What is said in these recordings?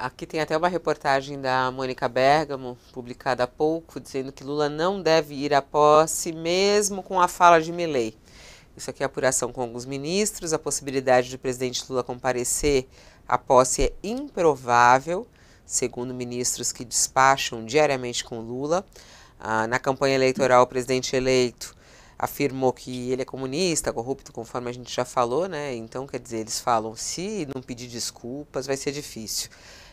Aqui tem até uma reportagem da Mônica Bergamo, publicada há pouco, dizendo que Lula não deve ir à posse, mesmo com a fala de Milley. Isso aqui é apuração com alguns ministros. A possibilidade do presidente Lula comparecer à posse é improvável, segundo ministros que despacham diariamente com Lula. Ah, na campanha eleitoral, o presidente eleito afirmou que ele é comunista, corrupto, conforme a gente já falou, né? Então, quer dizer, eles falam: se não pedir desculpas, vai ser difícil.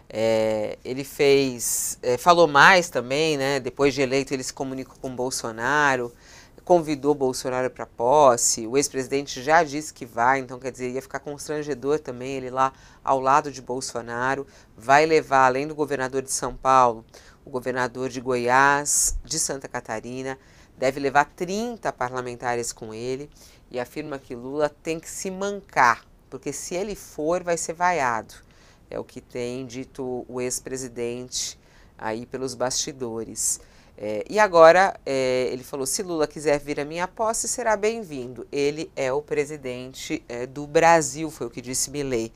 É, ele fez, é, falou mais também, né? Depois de eleito, ele se comunicou com Bolsonaro, convidou Bolsonaro para posse. O ex-presidente já disse que vai, então quer dizer, ia ficar constrangedor também ele lá ao lado de Bolsonaro. Vai levar, além do governador de São Paulo, o governador de Goiás, de Santa Catarina, deve levar 30 parlamentares com ele e afirma que Lula tem que se mancar, porque se ele for, vai ser vaiado é o que tem dito o ex-presidente aí pelos bastidores. É, e agora é, ele falou: se Lula quiser vir à minha posse, será bem-vindo. Ele é o presidente é, do Brasil, foi o que disse Milley.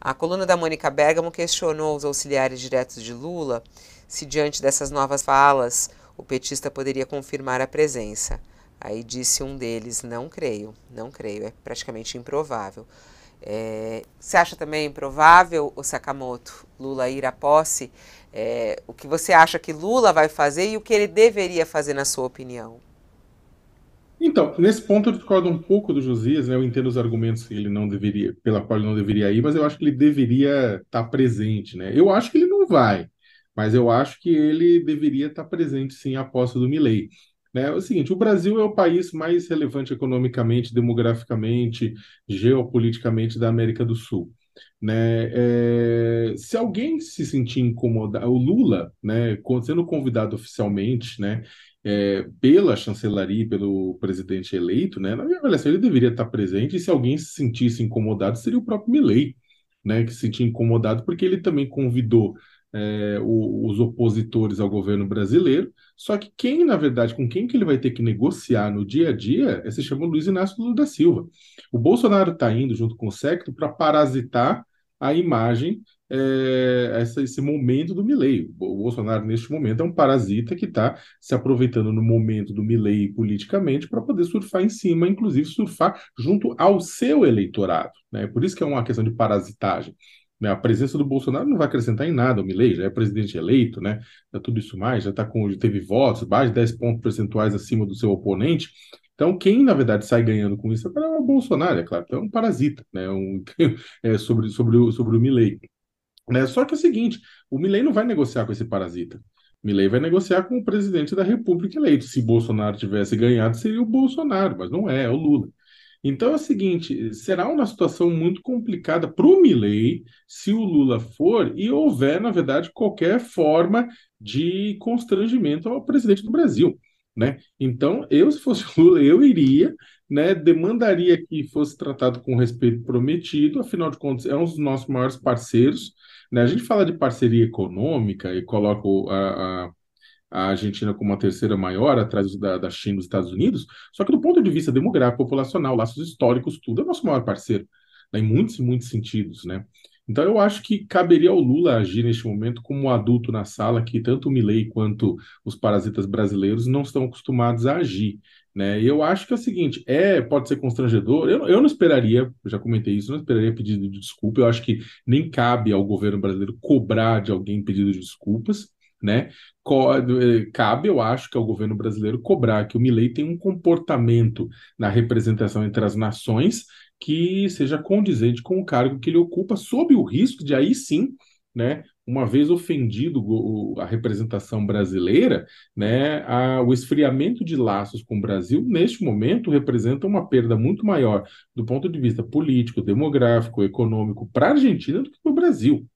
A coluna da Mônica Bergamo questionou os auxiliares diretos de Lula se, diante dessas novas falas, o petista poderia confirmar a presença. Aí disse um deles: não creio, não creio, é praticamente improvável. É, você acha também provável, o Sakamoto, Lula ir à posse? É, o que você acha que Lula vai fazer e o que ele deveria fazer, na sua opinião? Então, nesse ponto eu discordo um pouco do Josias, né? eu entendo os argumentos que ele não deveria, pela qual ele não deveria ir, mas eu acho que ele deveria estar tá presente, né? Eu acho que ele não vai, mas eu acho que ele deveria estar tá presente sim à posse do Milley. Né? É o seguinte, o Brasil é o país mais relevante economicamente, demograficamente, geopoliticamente da América do Sul. Né? É, se alguém se sentir incomodado, o Lula, né, sendo convidado oficialmente, né, é, pela chancelaria e pelo presidente eleito, né, na minha avaliação ele deveria estar presente, e se alguém se sentisse incomodado seria o próprio Milei, né, que se sentia incomodado porque ele também convidou é, o, os opositores ao governo brasileiro. Só que quem, na verdade, com quem que ele vai ter que negociar no dia a dia é, se chama Luiz Inácio Lula da Silva. O Bolsonaro está indo junto com o Secto para parasitar a imagem, é, essa, esse momento do Milei. O Bolsonaro, neste momento, é um parasita que está se aproveitando no momento do Milei politicamente para poder surfar em cima, inclusive surfar junto ao seu eleitorado. Né? Por isso que é uma questão de parasitagem. Né? A presença do Bolsonaro não vai acrescentar em nada. O Milei já é presidente eleito, né? Já tudo isso mais, já tá com, já teve votos, mais de 10 pontos percentuais acima do seu oponente. Então, quem, na verdade, sai ganhando com isso é o é Bolsonaro, é claro, então é um parasita, né? É um, é, sobre, sobre, o, sobre o Milley. Né? Só que é o seguinte: o Milley não vai negociar com esse parasita. Milley vai negociar com o presidente da República eleito. Se Bolsonaro tivesse ganhado, seria o Bolsonaro, mas não é, é o Lula. Então é o seguinte: será uma situação muito complicada para o Milley se o Lula for e houver, na verdade, qualquer forma de constrangimento ao presidente do Brasil. Né? Então, eu, se fosse o Lula, eu iria, né, demandaria que fosse tratado com o respeito prometido, afinal de contas, é um dos nossos maiores parceiros. Né? A gente fala de parceria econômica e coloca a, a a Argentina como a terceira maior, atrás da, da China e dos Estados Unidos. Só que do ponto de vista demográfico, populacional, laços históricos, tudo é nosso maior parceiro, né, em muitos e muitos sentidos, né? Então eu acho que caberia ao Lula agir neste momento como um adulto na sala que tanto o Milei quanto os parasitas brasileiros não estão acostumados a agir. Né? E eu acho que é o seguinte, é, pode ser constrangedor, eu, eu não esperaria, já comentei isso, não esperaria pedido de desculpa, eu acho que nem cabe ao governo brasileiro cobrar de alguém pedido de desculpas, né? Eh, cabe, eu acho, que ao governo brasileiro cobrar que o Milei tem um comportamento na representação entre as nações que seja condizente com o cargo que ele ocupa, sob o risco de aí sim, né? Uma vez ofendido a representação brasileira, né, a, o esfriamento de laços com o Brasil, neste momento, representa uma perda muito maior do ponto de vista político, demográfico, econômico para a Argentina do que para o Brasil.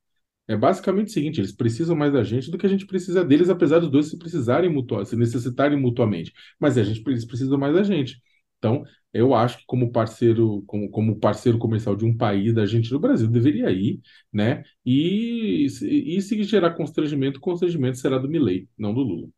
É basicamente o seguinte: eles precisam mais da gente do que a gente precisa deles, apesar dos dois se precisarem mutuamente, se necessitarem mutuamente. Mas a gente, eles precisam mais da gente. Então, eu acho que como parceiro, como, como parceiro comercial de um país, da gente no Brasil deveria ir, né? E, e se gerar constrangimento, o constrangimento será do Milley, não do Lula.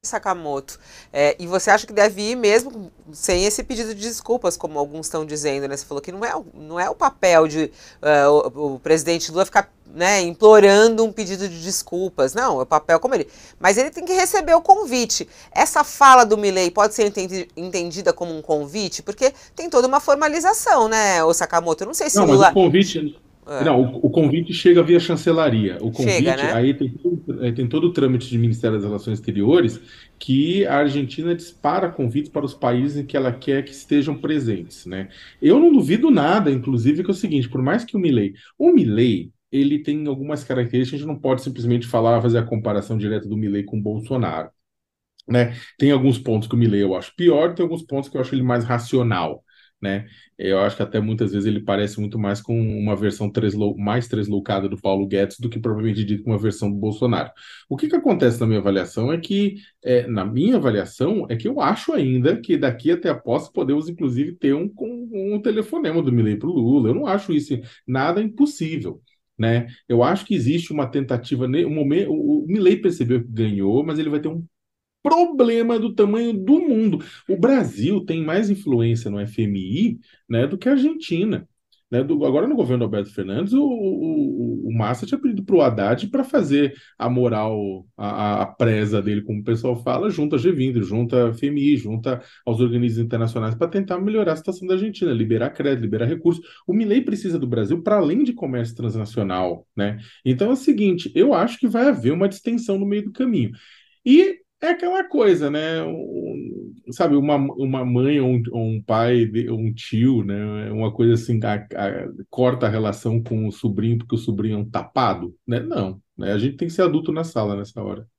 Sakamoto. É, e você acha que deve ir mesmo sem esse pedido de desculpas, como alguns estão dizendo, né? Você falou que não é, não é o papel de uh, o, o, presidente Lula ficar né, implorando um pedido de desculpas. Não, é o papel como ele. Mas ele tem que receber o convite. Essa fala do Milley pode ser entendi, entendida como um convite, porque tem toda uma formalização, né, o Sakamoto? não sei se não, Lula. Mas o convite é. Não, o, o, convite chega via chancelaria. O convite, chega, né? aí tem, aí tem todo o trâmite de Ministério das Relações Exteriores que a Argentina dispara convites para os países em que ela quer que estejam presentes, né? Eu não duvido nada, inclusive, que é o seguinte, por mais que o Milley... O Milley, ele tem algumas características, a gente não pode simplesmente falar, fazer a comparação direta do Milley com o Bolsonaro, né? Tem alguns pontos que o Milley eu acho pior, tem alguns pontos que eu acho ele mais racional, né? Eu acho que até muitas vezes ele parece muito mais com uma versão mais tresloucada do Paulo Guedes do que propriamente dito com uma versão do Bolsonaro. O que, que acontece na minha avaliação é que, é, na minha avaliação, é que eu acho ainda que daqui até a posse podemos, inclusive, ter um, um, um telefonema do Milei para o Lula. Eu não acho isso nada impossível. Né? Eu acho que existe uma tentativa. Um momento, o Milley percebeu que ganhou, mas ele vai ter um problema do tamanho do mundo. O Brasil tem mais influência no FMI né, do que a Argentina. Né, do, agora, no governo Alberto Fernandes, o, o, o Massa tinha pedido para o Haddad para fazer a moral, a, a, presa dele, como o pessoal fala, junto a G20, junto a FMI, junto aos organismos internacionais, para tentar melhorar a situação da Argentina, liberar crédito, liberar recursos. O Milei precisa do Brasil para além de comércio transnacional. Né? Então é o seguinte: eu acho que vai haver uma distensão no meio do caminho. E é aquela coisa, né? Um, sabe, uma, uma mãe ou um, um, pai, um tio, né? É uma coisa assim, a, a, corta a relação com o sobrinho porque o sobrinho é um tapado, né? Não, né? A gente tem que ser adulto na sala nessa hora.